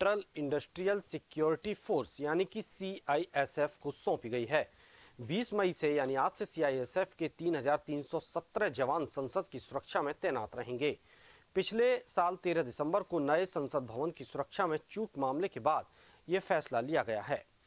central industrial security force यानी कि CISF को सौंपी गई है 20 मई से यानी आज से सीआईएसएफ के 3,317 जवान संसद की सुरक्षा में तैनात रहेंगे पिछले साल 13 दिसंबर को नए संसद भवन की सुरक्षा में चूक मामले के बाद ये फैसला लिया गया है